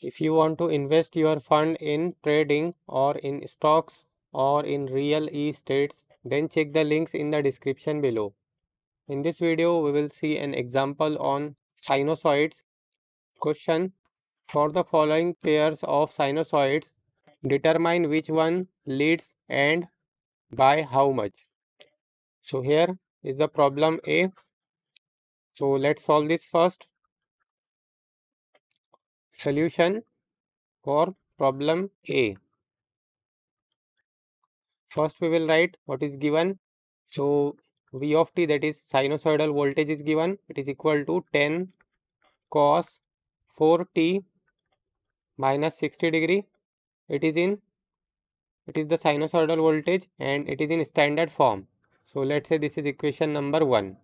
if you want to invest your fund in trading or in stocks or in real estates then check the links in the description below in this video we will see an example on sinusoids question for the following pairs of sinusoids determine which one leads and by how much so here is the problem a so let's solve this first solution for problem A. First we will write what is given. So V of t that is sinusoidal voltage is given. It is equal to 10 cos 4t minus 60 degree. It is in it is the sinusoidal voltage and it is in standard form. So let's say this is equation number 1.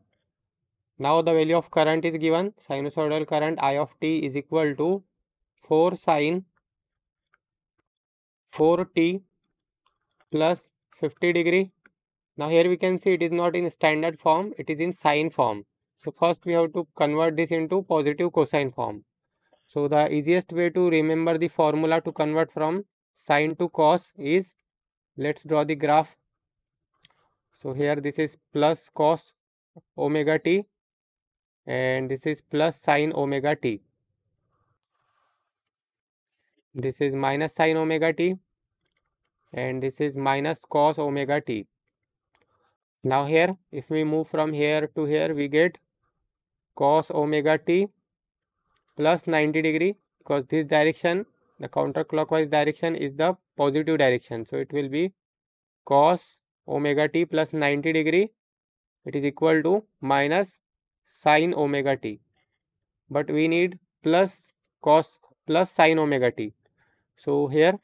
Now the value of current is given. Sinusoidal current I of t is equal to 4 sine 4t plus 50 degree. Now here we can see it is not in standard form, it is in sine form. So first we have to convert this into positive cosine form. So the easiest way to remember the formula to convert from sine to cos is, let's draw the graph. So here this is plus cos omega t and this is plus sine omega t this is minus sine omega t and this is minus cos omega t. Now here if we move from here to here we get cos omega t plus 90 degree because this direction the counterclockwise direction is the positive direction. So it will be cos omega t plus 90 degree it is equal to minus sine omega t. But we need plus cos plus sine omega t so here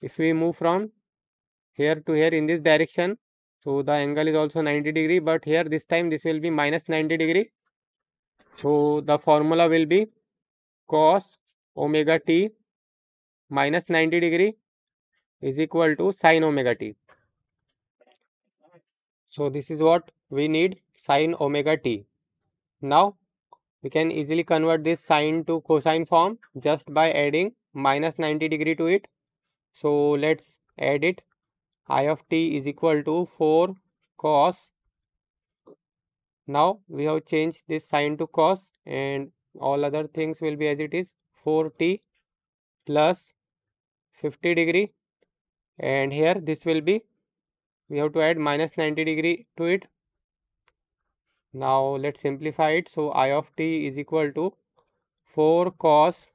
if we move from here to here in this direction so the angle is also 90 degree but here this time this will be minus 90 degree so the formula will be cos omega t minus 90 degree is equal to sine omega t. So this is what we need sine omega t. Now we can easily convert this sine to cosine form just by adding minus 90 degree to it. So let's add it. I of t is equal to 4 cos. Now we have changed this sine to cos and all other things will be as it is 4t plus 50 degree and here this will be we have to add minus 90 degree to it. Now let's simplify it. So I of t is equal to 4 cos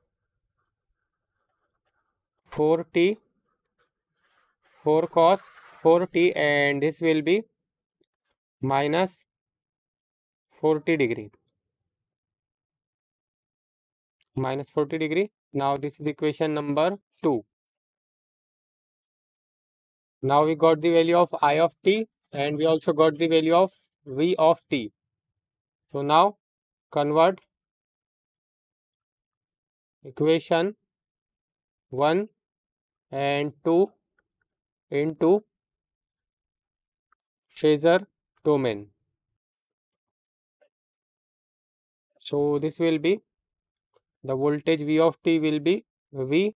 4t 4 cos 4t and this will be minus 40 degree minus 40 degree now this is equation number 2 now we got the value of i of t and we also got the value of v of t so now convert equation 1 and 2 into Shazer domain. So this will be the voltage V of t will be V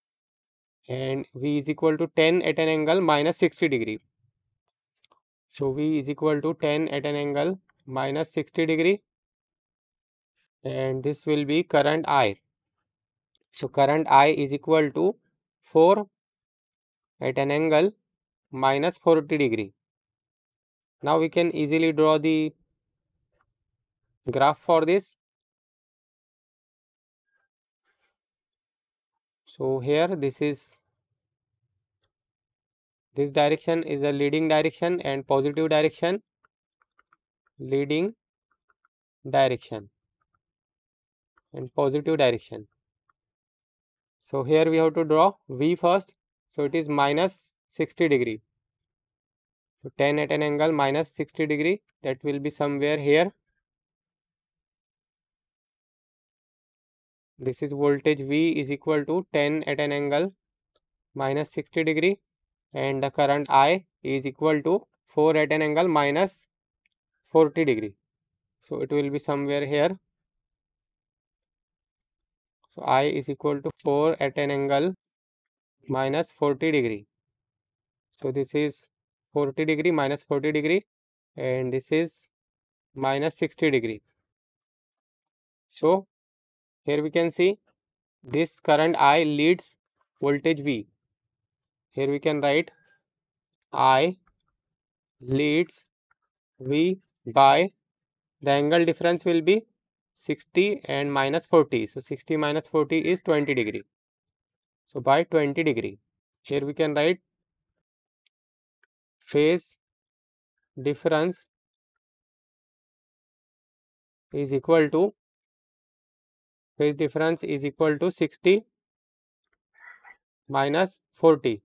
and V is equal to 10 at an angle minus 60 degree. So V is equal to 10 at an angle minus 60 degree and this will be current I. So current I is equal to 4 at an angle minus 40 degree. Now we can easily draw the graph for this. So here this is this direction is the leading direction and positive direction leading direction and positive direction. So here we have to draw V first so it is minus 60 degree. So 10 at an angle minus 60 degree that will be somewhere here. This is voltage V is equal to 10 at an angle minus 60 degree and the current I is equal to 4 at an angle minus 40 degree. So it will be somewhere here. So I is equal to 4 at an angle minus 40 degree so this is 40 degree minus 40 degree and this is minus 60 degree so here we can see this current i leads voltage v here we can write i leads v by the angle difference will be 60 and minus 40 so 60 minus 40 is 20 degree so by 20 degree, here we can write phase difference is equal to phase difference is equal to 60 minus 40.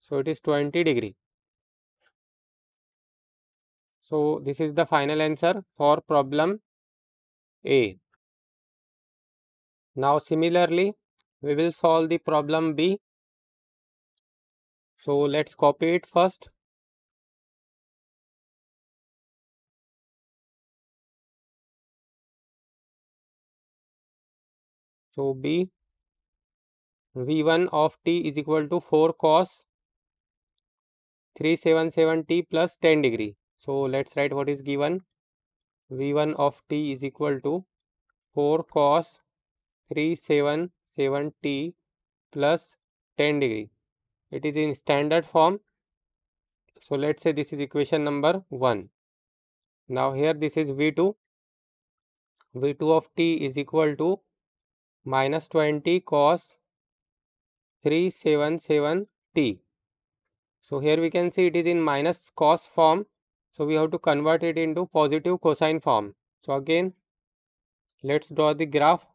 So, it is 20 degree. So, this is the final answer for problem A. Now, similarly, we will solve the problem B. So let's copy it first. So B V1 of t is equal to 4 cos 377 t plus 10 degree. So let's write what is given. V1 of t is equal to 4 cos 377 7t plus 10 degree. It is in standard form. So let's say this is equation number 1. Now here this is V2. V2 of t is equal to minus 20 cos 377 t. So here we can see it is in minus cos form. So we have to convert it into positive cosine form. So again, let's draw the graph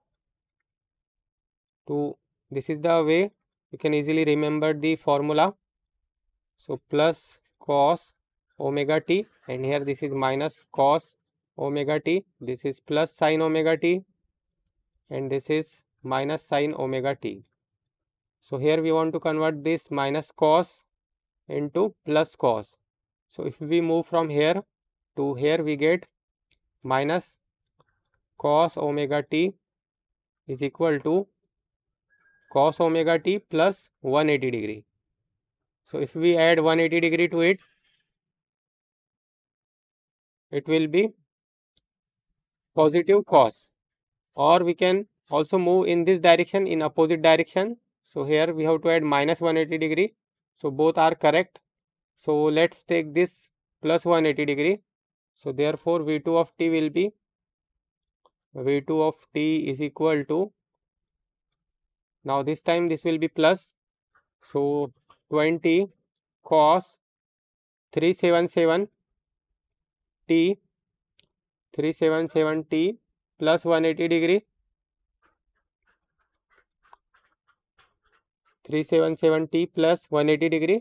to this is the way you can easily remember the formula so plus cos omega t and here this is minus cos omega t this is plus sine omega t and this is minus sine omega t so here we want to convert this minus cos into plus cos so if we move from here to here we get minus cos omega t is equal to cos omega t plus 180 degree. So, if we add 180 degree to it, it will be positive cos or we can also move in this direction in opposite direction. So, here we have to add minus 180 degree. So, both are correct. So, let us take this plus 180 degree. So, therefore, V2 of t will be V2 of t is equal to now this time this will be plus so 20 cos 377 t 377 t plus 180 degree 377 t plus 180 degree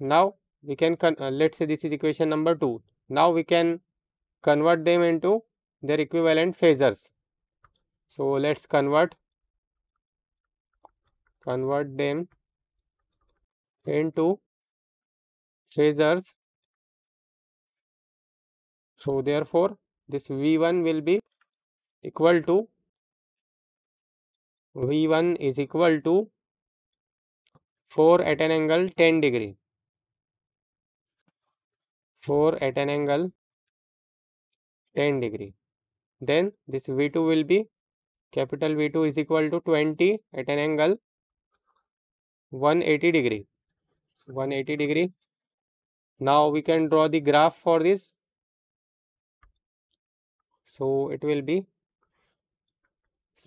now we can uh, let's say this is equation number 2 now we can convert them into their equivalent phasors so let's convert convert them into phasors. So, therefore, this V1 will be equal to V1 is equal to 4 at an angle 10 degree. 4 at an angle 10 degree. Then this V2 will be capital V2 is equal to 20 at an angle 180 degree 180 degree now we can draw the graph for this so it will be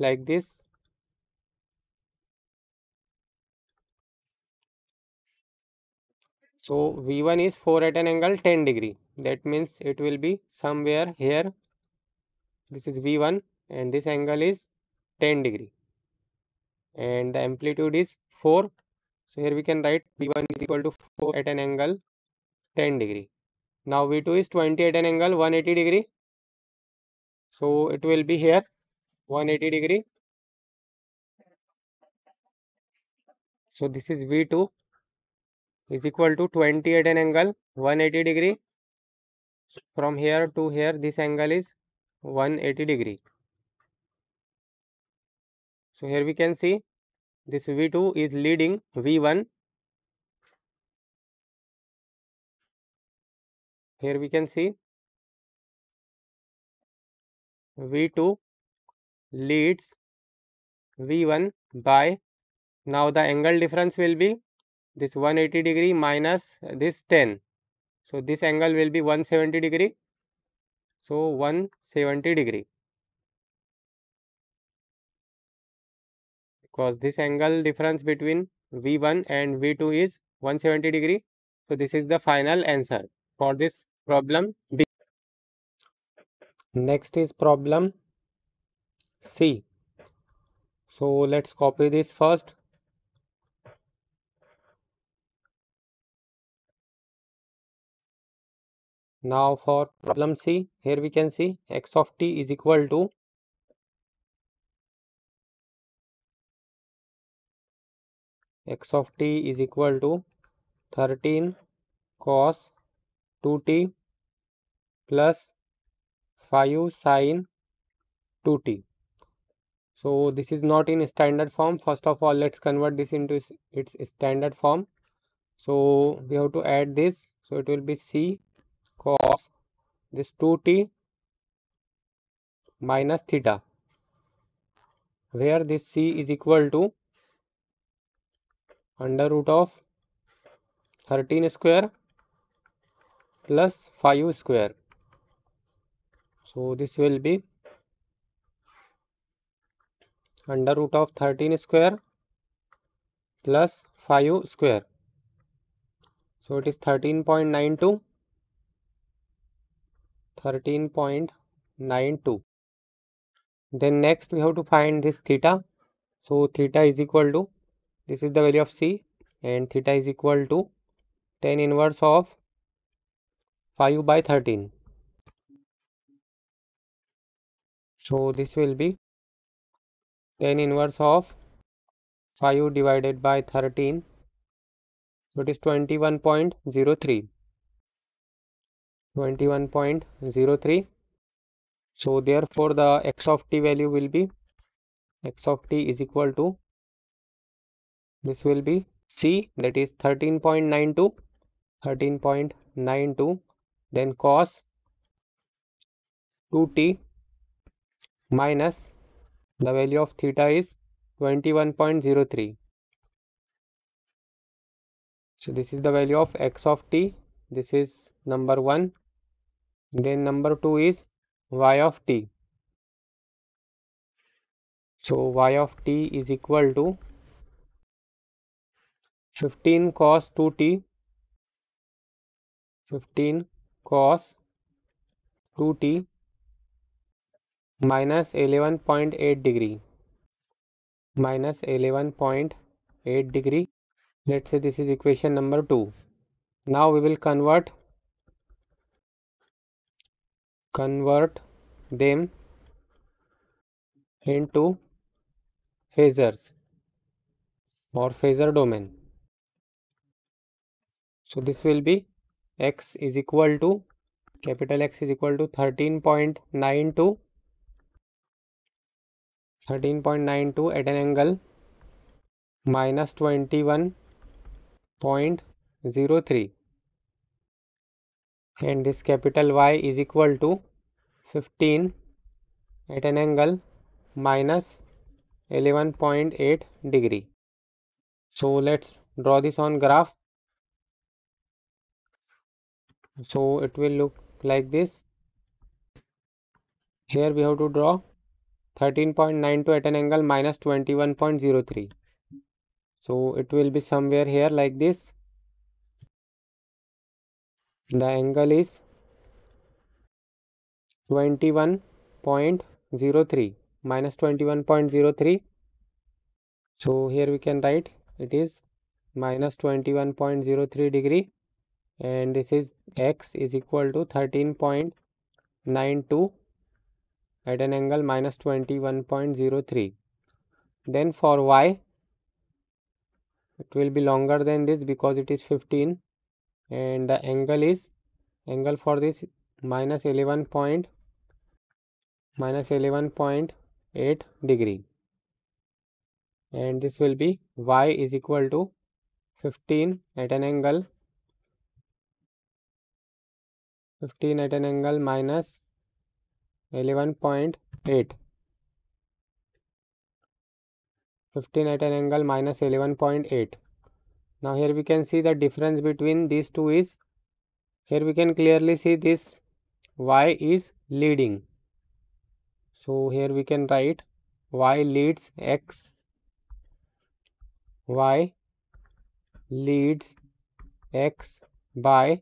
like this so v1 is 4 at an angle 10 degree that means it will be somewhere here this is v1 and this angle is 10 degree and the amplitude is 4 so here we can write v one is equal to 4 at an angle 10 degree. Now V2 is 20 at an angle 180 degree. So it will be here 180 degree. So this is V2 is equal to 20 at an angle 180 degree. From here to here this angle is 180 degree. So here we can see this V2 is leading V1. Here we can see V2 leads V1 by now the angle difference will be this 180 degree minus this 10. So, this angle will be 170 degree. So, 170 degree. because this angle difference between V1 and V2 is 170 degree. So this is the final answer for this problem B. Next is problem C. So let's copy this first. Now for problem C, here we can see x of t is equal to x of t is equal to 13 cos 2t plus 5 sine 2t. So this is not in standard form. First of all, let's convert this into its standard form. So we have to add this. So it will be c cos this 2t minus theta where this c is equal to under root of thirteen square 5 square so this will be under root of 13 square plus 5 square so it is 13.92 13.92 then next we have to find this theta so theta is equal to this is the value of c and theta is equal to 10 inverse of 5 by 13 so this will be 10 inverse of 5 divided by 13 so it is 21.03 21.03 so therefore the x of t value will be x of t is equal to this will be C that is 13.92 13.92 then cos 2t minus the value of theta is 21.03 so this is the value of x of t this is number 1 then number 2 is y of t so y of t is equal to 15 cos 2t 15 cos 2t minus 11.8 degree minus 11.8 degree let's say this is equation number 2 now we will convert convert them into phasors or phasor domain so this will be x is equal to capital X is equal to 13.92 13.92 at an angle minus 21.03 and this capital Y is equal to 15 at an angle minus 11.8 degree. So let's draw this on graph so it will look like this here we have to draw 13.92 at an angle minus 21.03 so it will be somewhere here like this the angle is 21.03 minus 21.03 so here we can write it is minus 21.03 degree and this is x is equal to 13.92 at an angle minus 21.03 then for y it will be longer than this because it is 15 and the angle is angle for this minus 11 point minus 11.8 degree and this will be y is equal to 15 at an angle 15 at an angle minus 11.8 15 at an angle minus 11.8 now here we can see the difference between these two is here we can clearly see this y is leading so here we can write y leads x y leads x by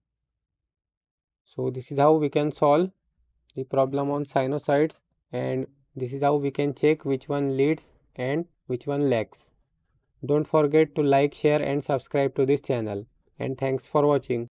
So this is how we can solve the problem on sinusoids and this is how we can check which one leads and which one lacks. Don't forget to like, share and subscribe to this channel and thanks for watching.